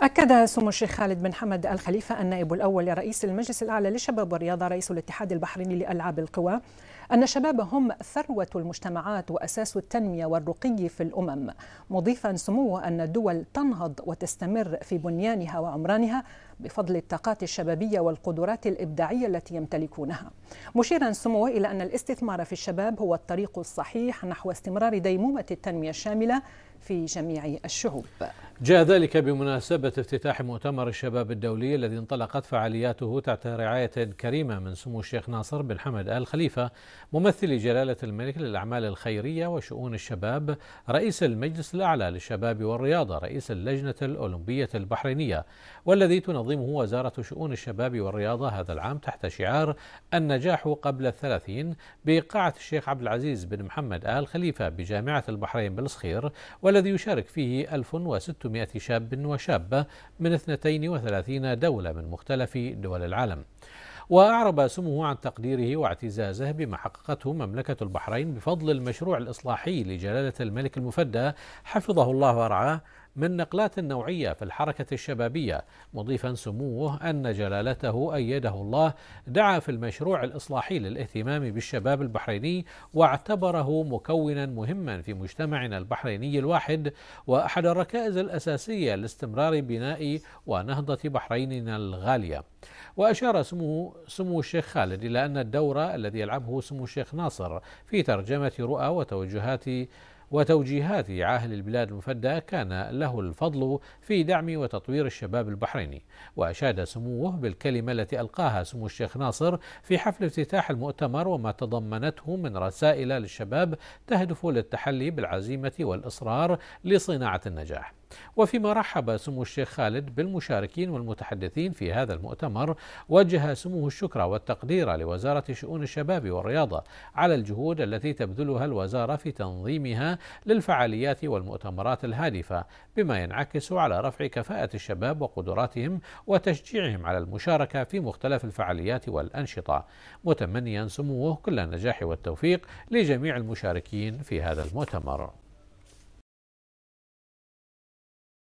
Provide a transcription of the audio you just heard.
أكد سمو الشيخ خالد بن حمد الخليفة النائب الأول لرئيس المجلس الأعلى للشباب والرياضة رئيس الاتحاد البحريني لألعاب القوى أن الشباب هم ثروة المجتمعات وأساس التنمية والرقي في الأمم مضيفا سموه أن الدول تنهض وتستمر في بنيانها وعمرانها بفضل الطاقات الشبابيه والقدرات الابداعيه التي يمتلكونها مشيرا سموه الى ان الاستثمار في الشباب هو الطريق الصحيح نحو استمرار ديمومه التنميه الشامله في جميع الشعوب جاء ذلك بمناسبة افتتاح مؤتمر الشباب الدولي الذي انطلقت فعالياته تحت رعاية كريمة من سمو الشيخ ناصر بن حمد آل خليفة ممثل جلالة الملك للأعمال الخيرية وشؤون الشباب رئيس المجلس الأعلى للشباب والرياضة رئيس اللجنة الأولمبية البحرينية والذي تنظم تنظمه وزارة شؤون الشباب والرياضة هذا العام تحت شعار النجاح قبل الثلاثين بقاعة الشيخ عبد العزيز بن محمد آل خليفة بجامعة البحرين بالصخير والذي يشارك فيه 1600 شاب وشابة من 32 دولة من مختلف دول العالم وأعرب سمه عن تقديره واعتزازه بما حققته مملكة البحرين بفضل المشروع الإصلاحي لجلالة الملك المفدى حفظه الله ورعاه من نقلات نوعية في الحركة الشبابية مضيفا سموه أن جلالته أيده الله دعا في المشروع الإصلاحي للاهتمام بالشباب البحريني واعتبره مكونا مهما في مجتمعنا البحريني الواحد وأحد الركائز الأساسية لاستمرار بناء ونهضة بحريننا الغالية وأشار سمو, سمو الشيخ خالد إلى أن الدور الذي يلعبه سمو الشيخ ناصر في ترجمة رؤى وتوجهات وتوجيهات عاهل البلاد المفدى كان له الفضل في دعم وتطوير الشباب البحريني وأشاد سموه بالكلمة التي ألقاها سمو الشيخ ناصر في حفل افتتاح المؤتمر وما تضمنته من رسائل للشباب تهدف للتحلي بالعزيمة والإصرار لصناعة النجاح وفيما رحب سمو الشيخ خالد بالمشاركين والمتحدثين في هذا المؤتمر وجه سموه الشكر والتقدير لوزارة شؤون الشباب والرياضة على الجهود التي تبذلها الوزارة في تنظيمها للفعاليات والمؤتمرات الهادفة بما ينعكس على رفع كفاءة الشباب وقدراتهم وتشجيعهم على المشاركة في مختلف الفعاليات والأنشطة متمنيا سموه كل النجاح والتوفيق لجميع المشاركين في هذا المؤتمر